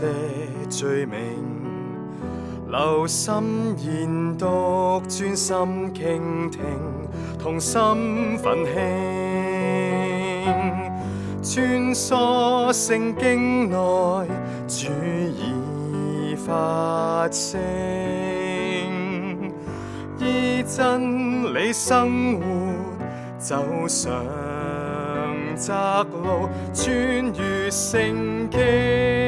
些罪名，留心研读，专心倾听，同心奋兴，穿梭圣经内，主已发声，依真理生活，走上窄路，穿越圣经。